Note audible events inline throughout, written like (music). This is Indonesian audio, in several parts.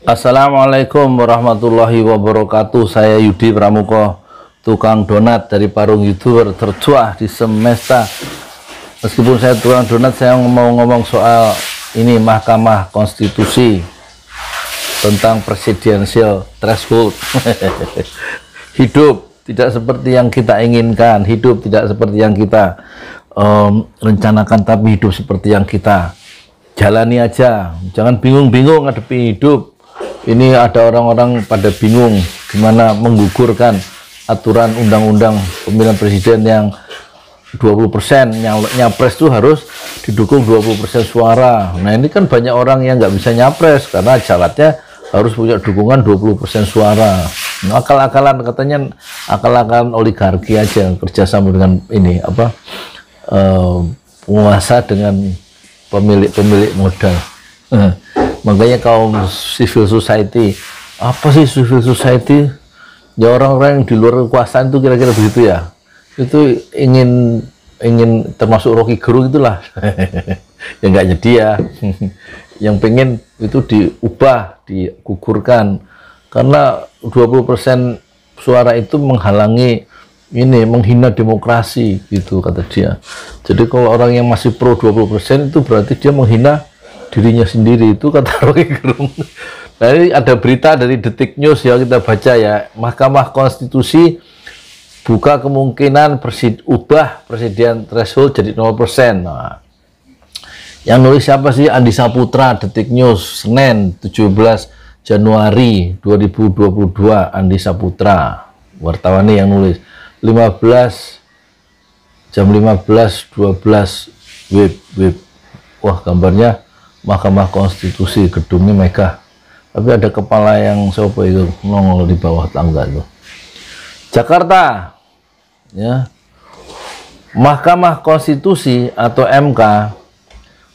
Assalamualaikum warahmatullahi wabarakatuh. Saya Yudi Pramuko, tukang donat dari Parung Youtuber tercuah di semesta. Meskipun saya tukang donat, saya mau ngomong soal ini Mahkamah Konstitusi tentang presidensial threshold. (laughs) hidup tidak seperti yang kita inginkan, hidup tidak seperti yang kita um, rencanakan, tapi hidup seperti yang kita jalani aja. Jangan bingung-bingung ngadepi hidup ini ada orang-orang pada bingung gimana menggugurkan aturan undang-undang pemilihan presiden yang 20% yang nyapres itu harus didukung 20% suara. Nah, ini kan banyak orang yang nggak bisa nyapres karena syaratnya harus punya dukungan 20% suara. Nah, akal-akalan katanya akal-akalan oligarki aja kerjasama dengan ini apa uh, penguasa dengan pemilik-pemilik modal. Uh makanya kaum civil society apa sih civil society ya orang-orang yang di luar kekuasaan itu kira-kira begitu ya itu ingin ingin termasuk Rocky Gerung itulah (laughs) yang nggak jadi ya (laughs) yang pengen itu diubah digugurkan karena 20% suara itu menghalangi ini menghina demokrasi gitu kata dia jadi kalau orang yang masih pro 20% itu berarti dia menghina dirinya sendiri itu kata Rocky Gerung. Nah ini ada berita dari Detik News yang kita baca ya. Mahkamah Konstitusi buka kemungkinan presid ubah presiden threshold jadi 0%. Nah, yang nulis siapa sih? Andi Saputra, Detik News, Senin 17 Januari 2022, Andi Saputra. Wartawan yang nulis 15 jam 15 12 web web. Wah, gambarnya Mahkamah Konstitusi gedungnya megah tapi ada kepala yang sopo itu nongol di bawah tangga itu Jakarta ya Mahkamah Konstitusi atau MK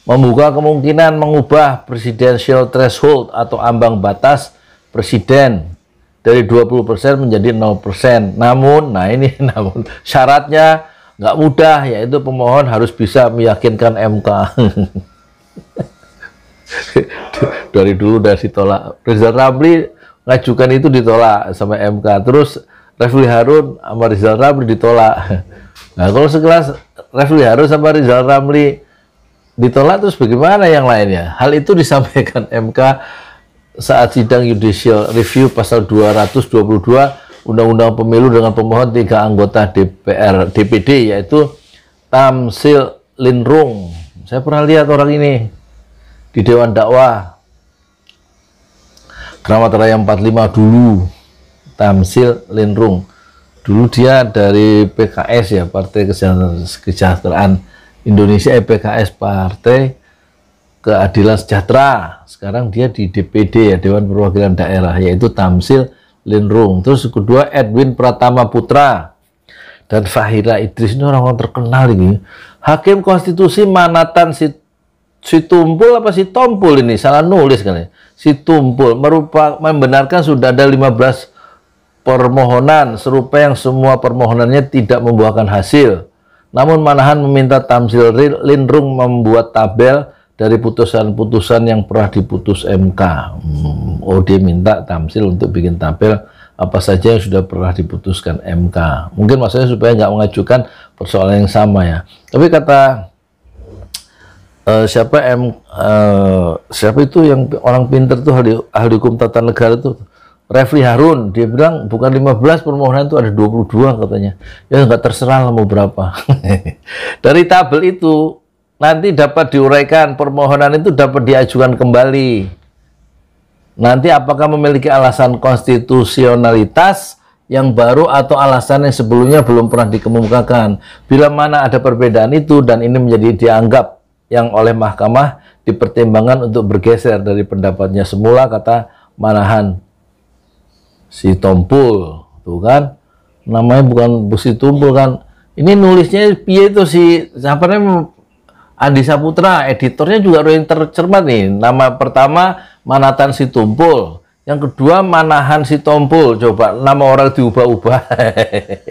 membuka kemungkinan mengubah presidential threshold atau ambang batas presiden dari 20% menjadi 0%. Namun, nah ini (laughs) namun syaratnya nggak mudah yaitu pemohon harus bisa meyakinkan MK. (laughs) (laughs) dari dulu udah ditolak Rizal Ramli ngajukan itu ditolak sama MK terus Refli Harun sama Rizal Ramli ditolak (laughs) nah kalau sekelas Refli Harun sama Rizal Ramli ditolak terus bagaimana yang lainnya hal itu disampaikan (laughs) MK saat sidang judicial review pasal 222 Undang-Undang Pemilu dengan pemohon tiga anggota DPR DPD yaitu Tamsil Linrung saya pernah lihat orang ini di Dewan Dakwah Keramat Raya 45 dulu Tamsil Linrung dulu dia dari PKS ya Partai Kesejahteraan Indonesia eh, PKS Partai Keadilan Sejahtera sekarang dia di DPD ya Dewan Perwakilan Daerah yaitu Tamsil Linrung terus kedua Edwin Pratama Putra dan Fahira Idris ini orang-orang terkenal ini Hakim Konstitusi Manatan Sit si tumpul apa si tompul ini salah nulis kan ya. Si tumpul merupakan membenarkan sudah ada 15 permohonan serupa yang semua permohonannya tidak membuahkan hasil. Namun Manahan meminta Tamsil Lindrung membuat tabel dari putusan-putusan yang pernah diputus MK. Hmm, oh minta Tamsil untuk bikin tabel apa saja yang sudah pernah diputuskan MK. Mungkin maksudnya supaya nggak mengajukan persoalan yang sama ya. Tapi kata uh, siapa M uh, siapa itu yang orang pinter tuh ahli, ahli hukum tata negara tuh Refli Harun dia bilang bukan 15 permohonan itu ada 22 katanya ya nggak terserah lah mau berapa (laughs) dari tabel itu nanti dapat diuraikan permohonan itu dapat diajukan kembali nanti apakah memiliki alasan konstitusionalitas yang baru atau alasan yang sebelumnya belum pernah dikemukakan bila mana ada perbedaan itu dan ini menjadi dianggap yang oleh mahkamah dipertimbangkan untuk bergeser dari pendapatnya semula kata Manahan si Tompul tuh kan namanya bukan si Tumpul kan ini nulisnya pie itu si siapa namanya Andi Saputra editornya juga yang tercermat nih nama pertama Manatan si Tumpul yang kedua Manahan si Tompul coba nama orang diubah-ubah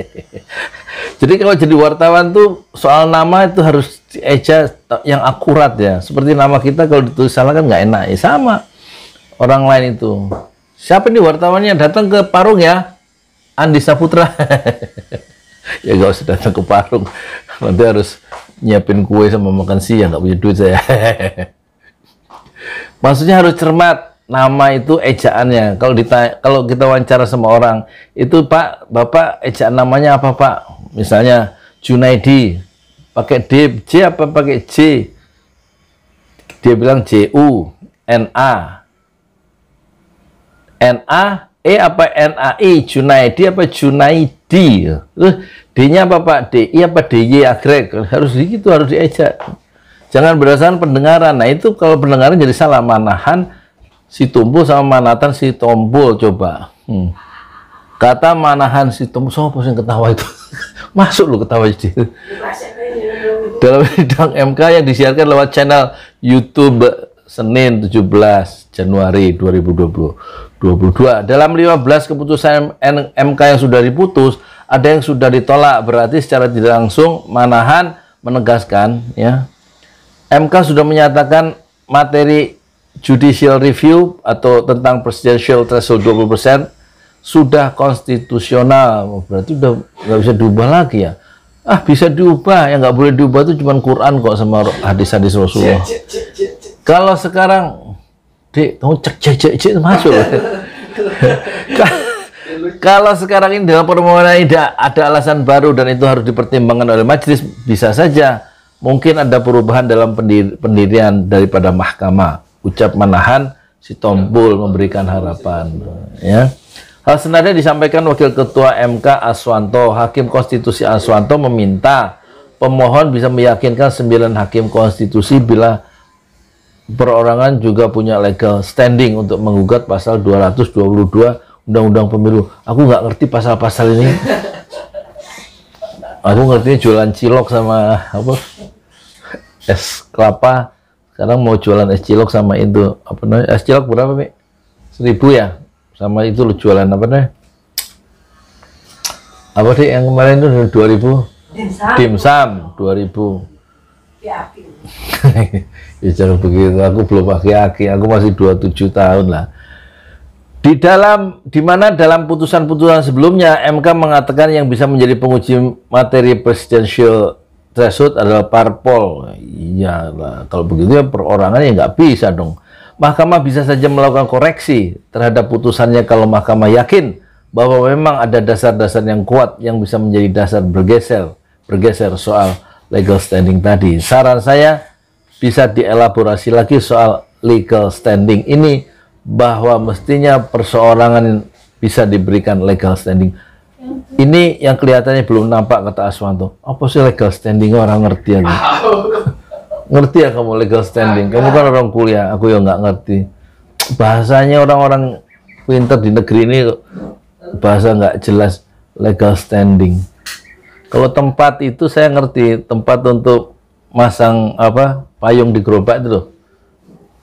(laughs) Jadi kalau jadi wartawan tuh soal nama itu harus eja yang akurat ya. Seperti nama kita kalau ditulis salah kan nggak enak. Ya sama orang lain itu. Siapa nih wartawannya datang ke Parung ya? Andi Saputra. (laughs) ya gak usah datang ke Parung. Nanti harus nyiapin kue sama makan siang Gak punya duit saya. (laughs) Maksudnya harus cermat nama itu ejaannya. Kalau kalau kita wawancara sama orang, itu Pak, Bapak ejaan namanya apa Pak? misalnya Junaidi pakai D J apa pakai J dia bilang J U N A N A E apa N A I Junaidi apa Junaidi eh, D-nya apa Pak D I apa D Y agrek harus begitu harus diajak jangan berdasarkan pendengaran nah itu kalau pendengaran jadi salah manahan si tumbuh sama manatan si tombol coba hmm. kata manahan si tumbuh siapa yang ketawa itu (laughs) masuk lo ketawa itu. Dalam bidang MK yang disiarkan lewat channel YouTube Senin 17 Januari 2020. 22. Dalam 15 keputusan MK yang sudah diputus, ada yang sudah ditolak, berarti secara tidak langsung Manahan menegaskan ya. MK sudah menyatakan materi judicial review atau tentang presidential threshold 20% sudah konstitusional berarti udah nggak bisa diubah lagi ya ah bisa diubah yang nggak boleh diubah itu cuma Quran kok sama hadis-hadis Rasulullah kalau sekarang dek kamu cek cek cek cek masuk (laughs) kalau sekarang ini dalam permohonan tidak ada alasan baru dan itu harus dipertimbangkan oleh majelis bisa saja mungkin ada perubahan dalam pendir pendirian daripada mahkamah ucap menahan si tombol memberikan harapan ya Hal senada disampaikan Wakil Ketua MK Aswanto. Hakim Konstitusi Aswanto meminta pemohon bisa meyakinkan sembilan hakim konstitusi bila perorangan juga punya legal standing untuk menggugat pasal 222 Undang-Undang Pemilu. Aku nggak ngerti pasal-pasal ini. (laughs) Aku ngerti jualan cilok sama apa es kelapa. Sekarang mau jualan es cilok sama itu apa namanya es cilok berapa mi? Seribu ya? sama itu lo jualan apa nih apa sih yang kemarin itu 2000 dimsum, dimsum 2000 ya, ya begitu aku belum pakai aki aku masih 27 tahun lah di dalam di mana dalam putusan-putusan sebelumnya MK mengatakan yang bisa menjadi penguji materi presidential threshold adalah parpol. Iya, kalau begitu ya perorangan ya nggak bisa dong. Mahkamah bisa saja melakukan koreksi terhadap putusannya kalau mahkamah yakin bahwa memang ada dasar-dasar yang kuat yang bisa menjadi dasar bergeser, bergeser soal legal standing tadi. Saran saya bisa dielaborasi lagi soal legal standing ini bahwa mestinya perseorangan bisa diberikan legal standing. Ini yang kelihatannya belum nampak kata Aswanto. Apa sih legal standing orang ngerti ya? (laughs) ngerti ya kamu legal standing. Kamu kan orang kuliah, aku ya nggak ngerti. Bahasanya orang-orang pinter di negeri ini bahasa nggak jelas legal standing. Kalau tempat itu saya ngerti tempat untuk masang apa payung di gerobak itu loh,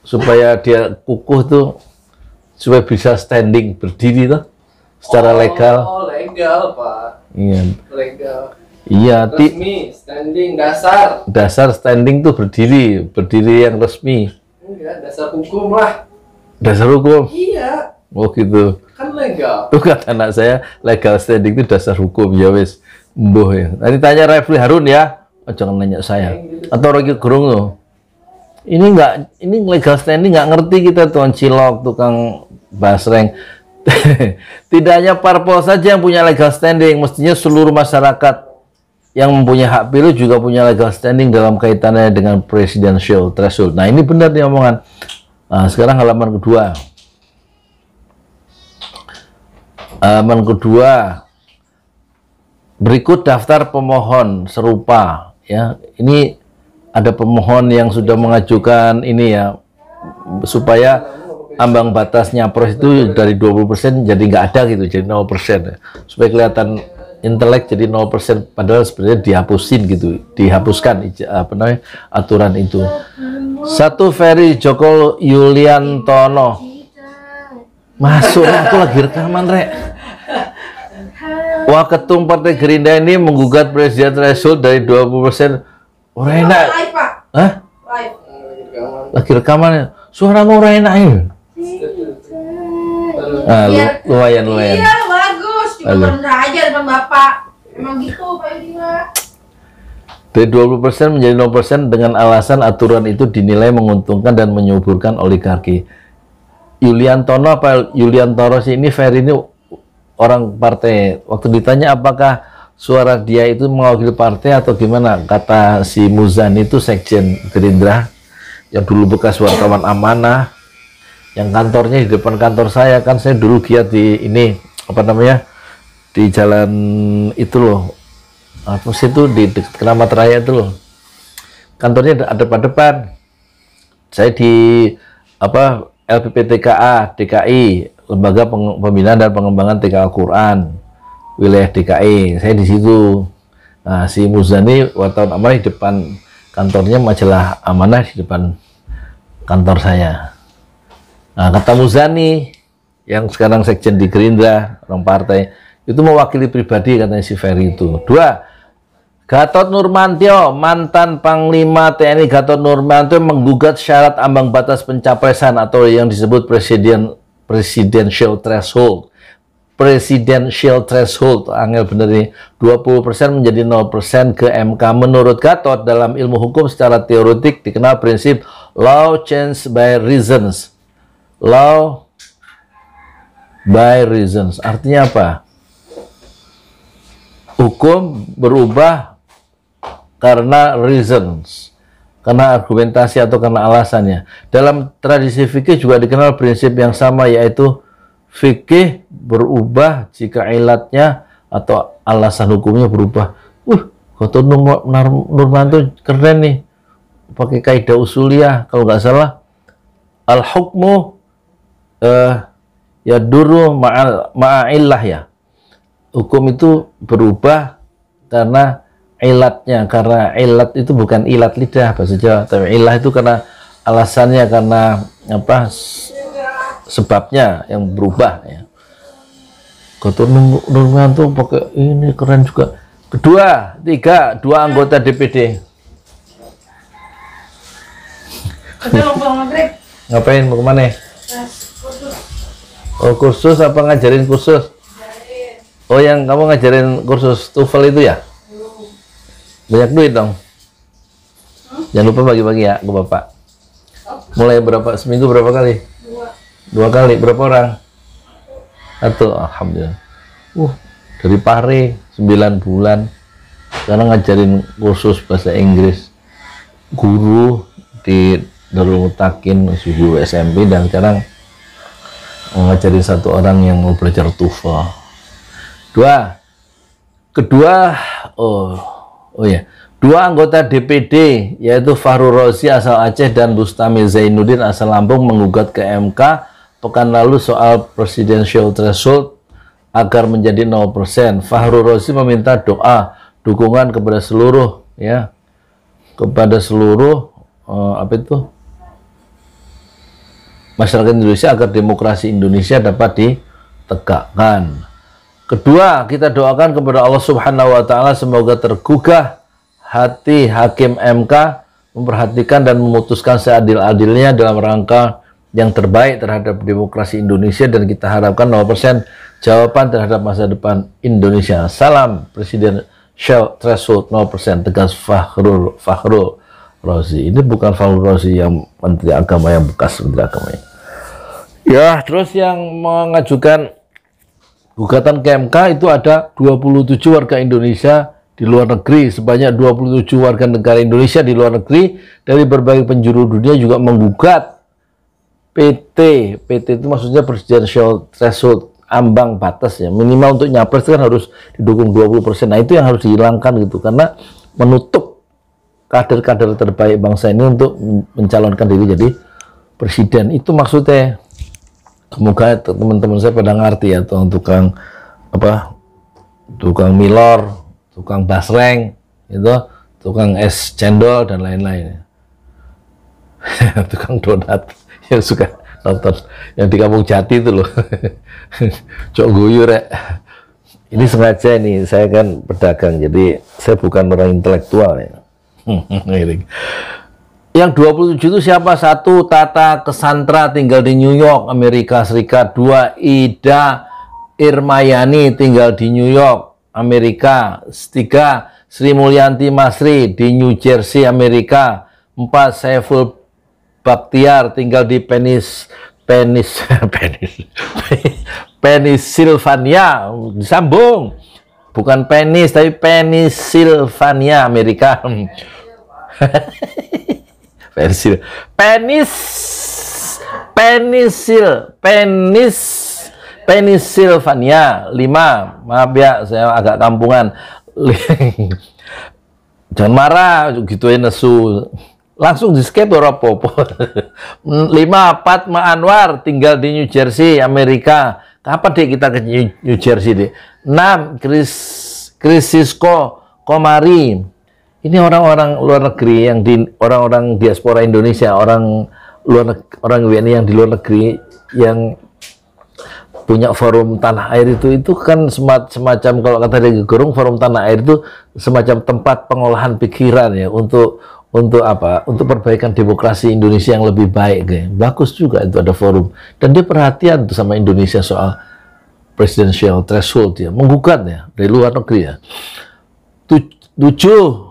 supaya dia kukuh tuh supaya bisa standing berdiri tuh secara oh, legal. Oh legal pak. Iya. Legal. Iya, resmi standing dasar. Dasar standing tuh berdiri, berdiri yang resmi. Enggak, iya, dasar hukum lah. Dasar hukum. Iya. Oh gitu. Kan legal. Tuh kata anak saya legal standing itu dasar hukum ya wes. Mbah ya. Tadi tanya Refli Harun ya. Oh, jangan nanya saya. Gitu. Atau Rocky Gerung loh. Ini enggak ini legal standing enggak ngerti kita tuan cilok tukang basreng. (laughs) Tidak hanya parpol saja yang punya legal standing, mestinya seluruh masyarakat yang mempunyai hak pilih juga punya legal standing dalam kaitannya dengan presidential threshold. Nah ini benar nih omongan. Nah, sekarang halaman kedua. Halaman kedua. Berikut daftar pemohon serupa. Ya, ini ada pemohon yang sudah mengajukan ini ya supaya ambang batasnya pros itu dari 20% jadi nggak ada gitu jadi 0% supaya kelihatan intelek jadi 0% padahal sebenarnya dihapusin gitu, dihapuskan apa namanya aturan itu. Satu Ferry Joko Yuliantono. Masuk, aku lagi rekaman, Rek. Wah ketum Partai Gerindra ini menggugat presiden threshold dari 20%. persen. enak. Hah? Lagi rekaman. suara mau enak ya. Iya, ah, lumayan lumayan. Iya, rendah aja depan bapak. Emang gitu Pak Yudhila. Dari 20% menjadi 0% dengan alasan aturan itu dinilai menguntungkan dan menyuburkan oligarki. Yuliantono apa Yuliantoro sih ini Ferry ini orang partai. Waktu ditanya apakah suara dia itu mewakili partai atau gimana? Kata si Muzan itu sekjen Gerindra yang dulu bekas wartawan amanah yang kantornya di depan kantor saya kan saya dulu giat di ini apa namanya di jalan itu loh apa sih itu di dekat keramat raya itu loh kantornya ada depan depan saya di apa LPPTKA DKI lembaga pembinaan dan pengembangan TK Al-Quran wilayah DKI saya di situ nah, si Muzani wartawan amanah di depan kantornya majalah amanah di depan kantor saya nah kata Muzani yang sekarang sekjen di Gerindra orang partai itu mewakili pribadi katanya si Ferry itu. Dua, Gatot Nurmantio, mantan Panglima TNI Gatot Nurmantio menggugat syarat ambang batas pencapresan atau yang disebut presiden presidential threshold. Presidential threshold, angel bener nih, 20% menjadi 0% ke MK. Menurut Gatot, dalam ilmu hukum secara teoretik dikenal prinsip law change by reasons. Law by reasons. Artinya apa? hukum berubah karena reasons, karena argumentasi atau karena alasannya. Dalam tradisi fikih juga dikenal prinsip yang sama yaitu fikih berubah jika ilatnya atau alasan hukumnya berubah. Uh, Nurman Nurmanto keren nih, pakai kaidah usuliah kalau nggak salah. Al hukmu uh, eh, ya duru ma'al ma'illah ya hukum itu berubah karena ilatnya karena ilat itu bukan ilat lidah bahasa Jawa tapi ilah itu karena alasannya karena apa sebabnya yang berubah ya nungguan tuh, pakai ini keren juga kedua tiga dua anggota DPD ngapain mau kemana nah, oh kursus apa ngajarin kursus Oh yang kamu ngajarin kursus TOEFL itu ya? Banyak duit dong. Jangan lupa bagi-bagi ya ke bapak. Mulai berapa seminggu berapa kali? Dua. kali berapa orang? Satu. Alhamdulillah. Uh dari Pare sembilan bulan. Karena ngajarin kursus bahasa Inggris guru di Darul Mutakin SMP dan sekarang ngajarin satu orang yang mau belajar TOEFL Dua. Kedua, oh, oh ya. Dua anggota DPD, yaitu Fahru Rozi asal Aceh dan Bustami Zainuddin asal Lampung menggugat ke MK pekan lalu soal presidential threshold agar menjadi 0%. Fahru Rozi meminta doa dukungan kepada seluruh ya kepada seluruh uh, apa itu masyarakat Indonesia agar demokrasi Indonesia dapat ditegakkan. Kedua, kita doakan kepada Allah Subhanahu wa taala semoga tergugah hati hakim MK memperhatikan dan memutuskan seadil-adilnya dalam rangka yang terbaik terhadap demokrasi Indonesia dan kita harapkan 0% jawaban terhadap masa depan Indonesia. Salam Presiden Shell Threshold 0% tegas Fahrul Fahrul Rozi. Ini bukan Fahrul Rozi yang Menteri Agama yang bekas Menteri Agama. Ya, terus yang mengajukan Gugatan ke MK itu ada 27 warga Indonesia di luar negeri, sebanyak 27 warga negara Indonesia di luar negeri dari berbagai penjuru dunia juga menggugat PT. PT itu maksudnya presidential threshold, ambang batas ya. Minimal untuk nyapres kan harus didukung 20%. Nah, itu yang harus dihilangkan gitu karena menutup kader-kader terbaik bangsa ini untuk mencalonkan diri jadi presiden. Itu maksudnya semoga teman-teman saya pada ngerti ya tukang apa tukang milor tukang basreng itu tukang es cendol dan lain-lain (laughs) tukang donat yang suka nonton yang di kampung jati itu loh (laughs) cok guyu rek ini sengaja nih saya kan pedagang jadi saya bukan orang intelektual ya (laughs) Yang 27 itu siapa? Satu, Tata Kesantra tinggal di New York, Amerika Serikat. Dua, Ida Irmayani tinggal di New York, Amerika. Tiga, Sri Mulyanti Masri di New Jersey, Amerika. Empat, Saiful Baktiar tinggal di Penis Penis (laughs) Penis Pennsylvania disambung bukan penis tapi Pennsylvania Amerika (laughs) pensil penis penisil penis penisil, vania, lima, maaf ya saya agak kampungan (laughs) jangan marah gitu ya nesu langsung di skip ora popo. 5 Ma Anwar tinggal di New Jersey, Amerika. Kapan deh kita ke New Jersey deh? 6 Chris, Krisisko Komari ini orang-orang luar negeri yang di orang-orang diaspora Indonesia, orang luar orang WNI yang di luar negeri yang punya forum tanah air itu itu kan semacam, semacam kalau kata dari Gerung forum tanah air itu semacam tempat pengolahan pikiran ya untuk untuk apa untuk perbaikan demokrasi Indonesia yang lebih baik kayak. bagus juga itu ada forum dan dia perhatian tuh sama Indonesia soal presidential threshold ya menggugat ya dari luar negeri ya tujuh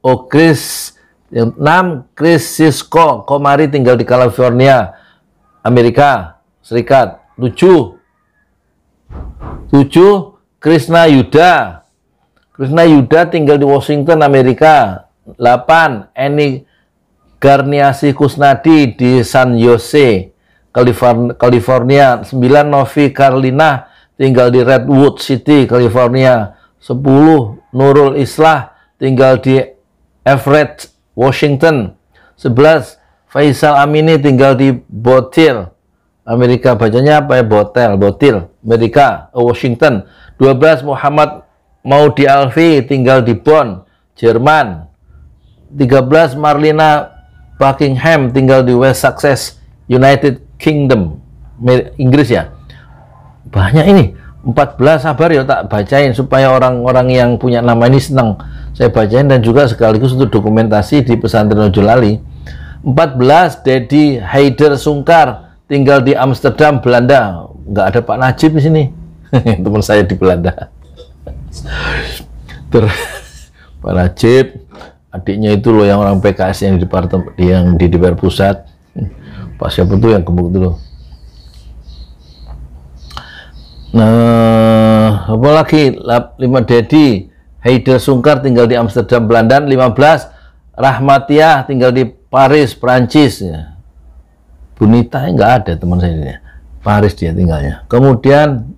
Oh Chris. Yang enam, Chris Cisco Komari tinggal di California, Amerika Serikat. Tujuh, tujuh, Krishna Yuda. Krishna Yuda tinggal di Washington, Amerika. Delapan, Eni Garniasi Kusnadi di San Jose, California. Sembilan, Novi Carlina tinggal di Redwood City, California. Sepuluh, Nurul Islah tinggal di Everett, Washington. 11. Faisal Amini tinggal di Botil, Amerika. Bacanya apa ya? Botel, Botil, Amerika, eh, Washington. 12. Muhammad Maudi Alfi tinggal di Bonn, Jerman. 13. Marlina Buckingham tinggal di West Sussex, United Kingdom, Inggris ya. Banyak ini. 14 sabar ya tak bacain supaya orang-orang yang punya nama ini senang saya bacain dan juga sekaligus untuk dokumentasi di pesantren Ojolali 14 Dedi Haider Sungkar tinggal di Amsterdam Belanda nggak ada Pak Najib di sini (laughs) teman saya di Belanda Ter (laughs) Pak Najib adiknya itu loh yang orang PKS yang di departemen yang di DPR pusat hmm. Pak siapa tuh yang gemuk dulu loh Nah, apa lagi? 5 Dedi, Haidel Sungkar tinggal di Amsterdam, Belanda. 15 Rahmatia tinggal di Paris, Prancis. Ya. Bunita nggak ada teman saya ini. Paris dia tinggalnya. Kemudian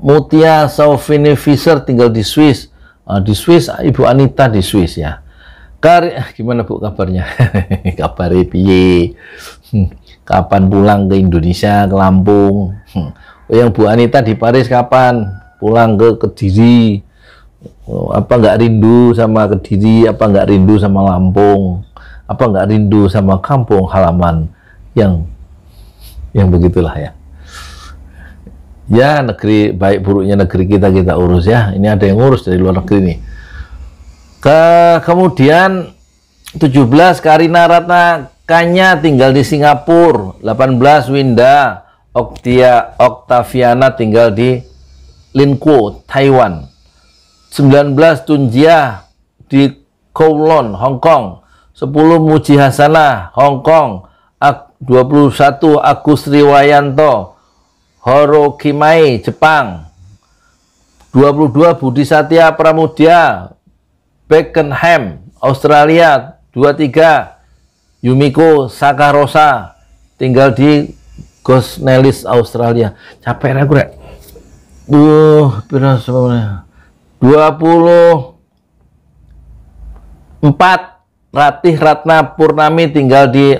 Mutia Sauvini Fischer tinggal di Swiss. Uh, di Swiss, ah, Ibu Anita di Swiss ya. Kar (laughs) ah, gimana Bu kabarnya? (laughs) Kabar piye? Hmm, kapan pulang ke Indonesia, ke Lampung? Hmm, Oh, yang Bu Anita di Paris kapan pulang ke Kediri oh, apa nggak rindu sama Kediri apa nggak rindu sama Lampung apa nggak rindu sama kampung halaman yang yang begitulah ya ya negeri baik buruknya negeri kita kita urus ya ini ada yang ngurus dari luar negeri nih ke kemudian 17 Karina Ratna Kanya tinggal di Singapura 18 Winda Oktia Oktaviana tinggal di Linkuo, Taiwan. 19 Tunjia di Kowloon, Hong Kong. 10 Muji Hasanah, Hong Kong. 21 Agus Riwayanto, Horokimai, Jepang. 22 Budi Satya Pramudia, Beckenham, Australia. 23 Yumiko Sakarosa, tinggal di Ghost Nellis Australia. Capek aku rek. Duh, pira sebenarnya. 20 4 Ratih Ratna Purnami tinggal di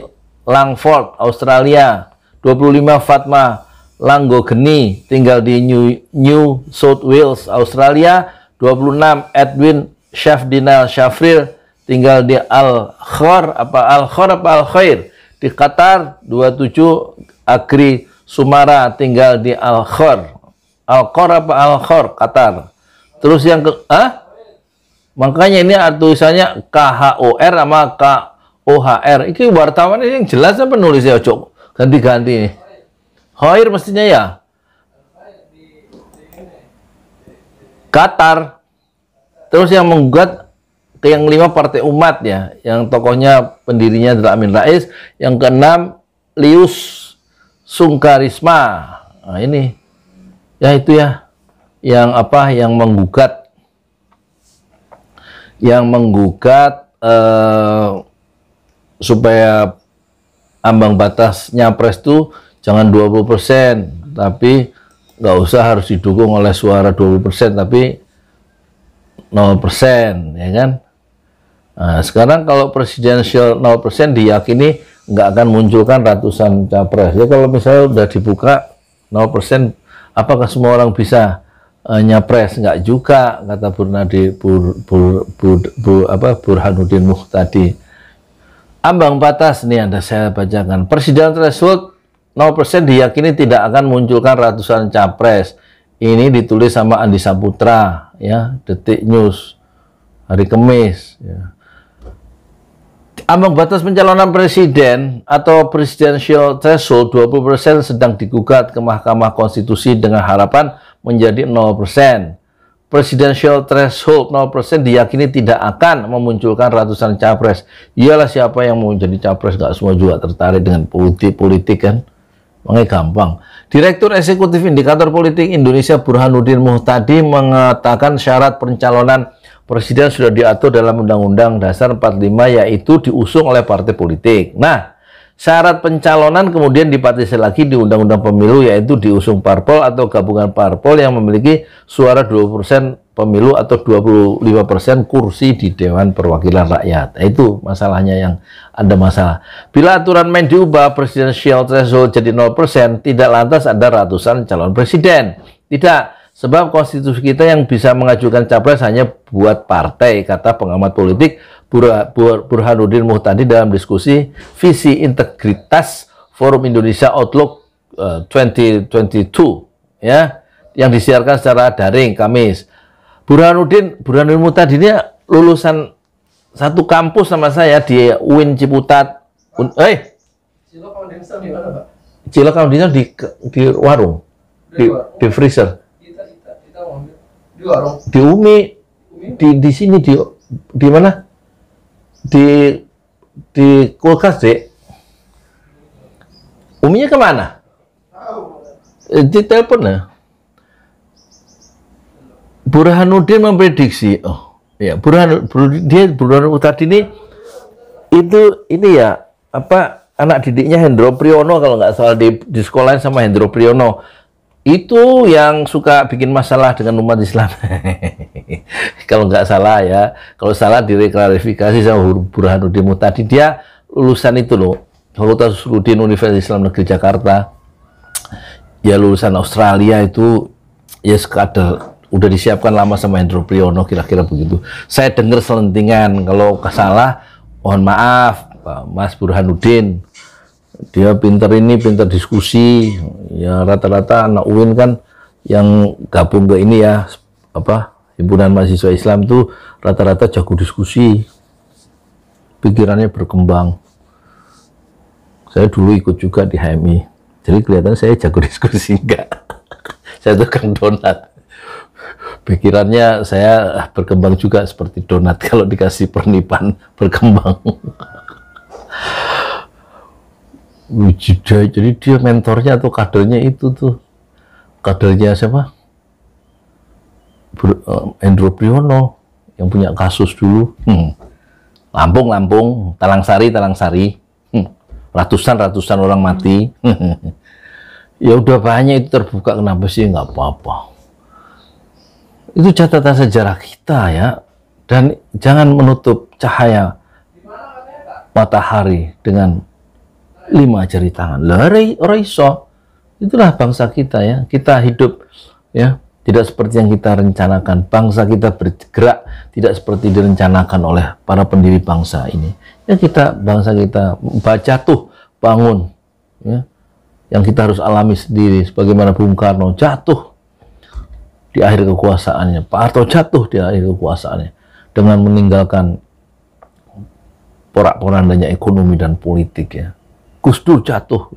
Langford, Australia. 25 Fatma Langgo Geni tinggal di New, New South Wales, Australia. 26 Edwin Syafdinal Syafril tinggal di Al Khor apa Al Khor apa Al Khair di Qatar 27 Agri Sumara tinggal di Al Khor. Al Khor apa Al Khor Qatar. Terus yang ke ah? Makanya ini tulisannya KHOR sama KOHR. Ini wartawan ini yang jelas apa nulisnya Cok? Ganti-ganti ini Hoir mestinya ya. Qatar. Terus yang menggugat ke yang lima partai umat ya, yang tokohnya pendirinya adalah Amin Rais, yang keenam Lius Sungkarisma. Nah, ini ya itu ya yang apa yang menggugat yang menggugat eh, supaya ambang batas nyapres itu jangan 20% tapi nggak usah harus didukung oleh suara 20% tapi 0% ya kan Nah, sekarang kalau presidensial 0% diyakini nggak akan munculkan ratusan capres. Ya kalau misalnya udah dibuka 0%, apakah semua orang bisa uh, nyapres? Nggak juga, kata Burnadi Bur, Bur, Bur, Bur, apa, Burhanuddin Muhtadi. Ambang batas, nih ada saya bacakan. Presiden threshold 0% diyakini tidak akan munculkan ratusan capres. Ini ditulis sama Andi Saputra, ya, Detik News, hari Kemis. Ya ambang batas pencalonan presiden atau presidential threshold 20% sedang digugat ke Mahkamah Konstitusi dengan harapan menjadi 0%. persen. Presidential threshold 0% persen diyakini tidak akan memunculkan ratusan capres. Iyalah siapa yang mau jadi capres, Gak semua juga tertarik dengan politik, politik kan. Makanya gampang. Direktur Eksekutif Indikator Politik Indonesia Burhanuddin Muhtadi mengatakan syarat pencalonan presiden sudah diatur dalam Undang-Undang Dasar 45 yaitu diusung oleh partai politik. Nah, syarat pencalonan kemudian dipatisi lagi di Undang-Undang Pemilu yaitu diusung parpol atau gabungan parpol yang memiliki suara 20% pemilu atau 25% kursi di Dewan Perwakilan Rakyat. Nah, itu masalahnya yang ada masalah. Bila aturan main diubah, presidensial threshold jadi 0%, tidak lantas ada ratusan calon presiden. Tidak, Sebab konstitusi kita yang bisa mengajukan capres hanya buat partai, kata pengamat politik Burhanuddin Muhtadi dalam diskusi visi integritas Forum Indonesia Outlook 2022 eh, ya yang disiarkan secara daring Kamis. Burhanuddin Burhanuddin Muhtadi ini lulusan satu kampus sama saya di UIN Ciputat. eh Cilok Foundation di mana, Pak? Cilok di di warung. Di, di freezer di Umi, di di sini di di mana di di kulkas deh Uminya kemana eh, di telepon ya Burhanuddin memprediksi oh ya Burhan dia Burhan tadi ini itu ini ya apa anak didiknya Hendro Priyono kalau nggak salah di, di sekolah sama Hendro Priyono itu yang suka bikin masalah dengan umat Islam. (laughs) kalau nggak salah ya, kalau salah direklarifikasi sama Burhanuddin Mutadi, dia lulusan itu loh, Fakultas Universitas Islam Negeri Jakarta. Ya lulusan Australia itu ya sekadar udah disiapkan lama sama Hendro Priyono kira-kira begitu. Saya dengar selentingan kalau salah mohon maaf Mas Burhanuddin dia pinter ini pinter diskusi ya rata-rata anak UIN kan yang gabung ke ini ya apa himpunan mahasiswa Islam tuh rata-rata jago diskusi pikirannya berkembang saya dulu ikut juga di HMI jadi kelihatan saya jago (laughs) diskusi enggak saya tukang donat pikirannya saya berkembang juga seperti donat (laughs) kalau dikasih pernipan berkembang Wijida jadi dia mentornya atau kadernya itu tuh kadernya siapa Ber, uh, Endro Priyono yang punya kasus dulu hmm. Lampung Lampung Talang Sari Talang Sari hmm. ratusan ratusan orang mati (laughs) ya udah banyak itu terbuka kenapa sih nggak apa-apa itu catatan sejarah kita ya dan jangan menutup cahaya matahari dengan lima jari tangan. Lari raiso. Itulah bangsa kita ya. Kita hidup ya tidak seperti yang kita rencanakan. Bangsa kita bergerak tidak seperti direncanakan oleh para pendiri bangsa ini. Ya kita bangsa kita baca tuh bangun ya. Yang kita harus alami sendiri sebagaimana Bung Karno jatuh di akhir kekuasaannya. Pak Harto jatuh di akhir kekuasaannya dengan meninggalkan porak-porandanya ekonomi dan politik ya Gus Dur jatuh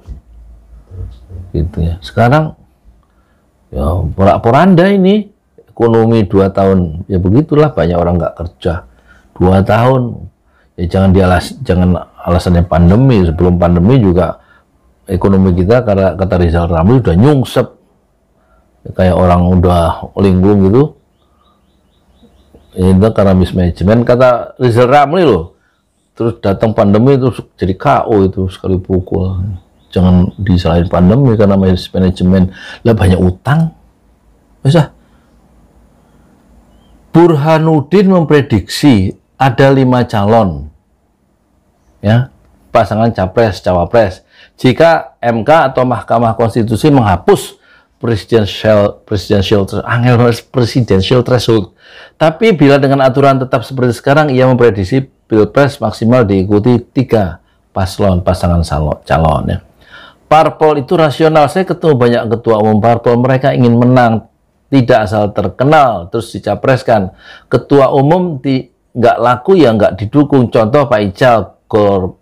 gitu ya sekarang ya porak-poranda ini ekonomi dua tahun ya begitulah banyak orang nggak kerja dua tahun ya jangan dialas jangan alasannya pandemi sebelum pandemi juga ekonomi kita karena kata Rizal Ramli udah nyungsep ya, kayak orang udah linglung gitu ya, itu karena mismanagement kata Rizal Ramli loh terus datang pandemi terus jadi KO itu sekali pukul jangan disalahin pandemi karena manajemen lah banyak utang bisa Burhanuddin memprediksi ada lima calon ya pasangan capres cawapres jika MK atau Mahkamah Konstitusi menghapus presidential presidential angel ah, presidential threshold tapi bila dengan aturan tetap seperti sekarang ia memprediksi Pilpres maksimal diikuti tiga paslon pasangan calon ya. Parpol itu rasional. Saya ketemu banyak ketua umum parpol, mereka ingin menang, tidak asal terkenal terus dicapreskan. Ketua umum di nggak laku ya nggak didukung. Contoh Pak Ical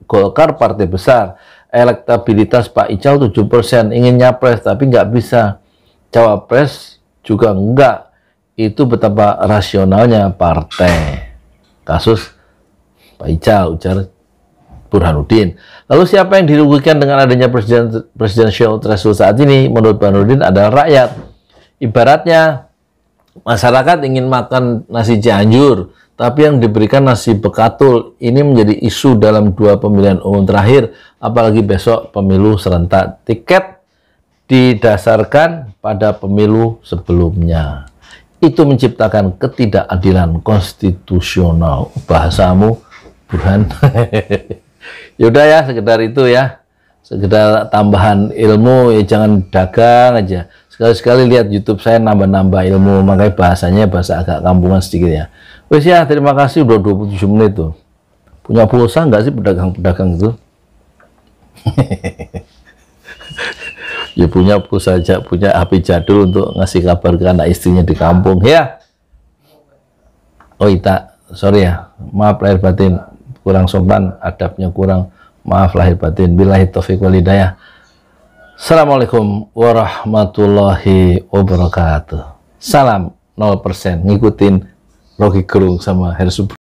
Golkar partai besar, elektabilitas Pak Ical 7% ingin nyapres tapi nggak bisa. Cawapres juga nggak. Itu betapa rasionalnya partai. Kasus Pak Ical, ujar Burhanuddin. Lalu siapa yang dirugikan dengan adanya presiden presidential threshold saat ini? Menurut Burhanuddin adalah rakyat. Ibaratnya masyarakat ingin makan nasi Cianjur, tapi yang diberikan nasi bekatul ini menjadi isu dalam dua pemilihan umum terakhir, apalagi besok pemilu serentak. Tiket didasarkan pada pemilu sebelumnya. Itu menciptakan ketidakadilan konstitusional bahasamu Burhan. (laughs) Yaudah ya, sekedar itu ya. Sekedar tambahan ilmu, ya jangan dagang aja. Sekali-sekali lihat YouTube saya nambah-nambah ilmu, makanya bahasanya bahasa agak kampungan sedikit ya. Wes ya, terima kasih udah 27 menit tuh. Punya pulsa nggak sih pedagang-pedagang itu? (laughs) ya punya pulsa aja, punya api jadul untuk ngasih kabar ke anak istrinya di kampung ya. Oh, Ita, sorry ya. Maaf lahir batin kurang sopan, adabnya kurang. Maaf lahir batin. Billahi taufiq wal hidayah. Assalamualaikum warahmatullahi wabarakatuh. Salam 0% ngikutin Rocky Gerung sama Hersub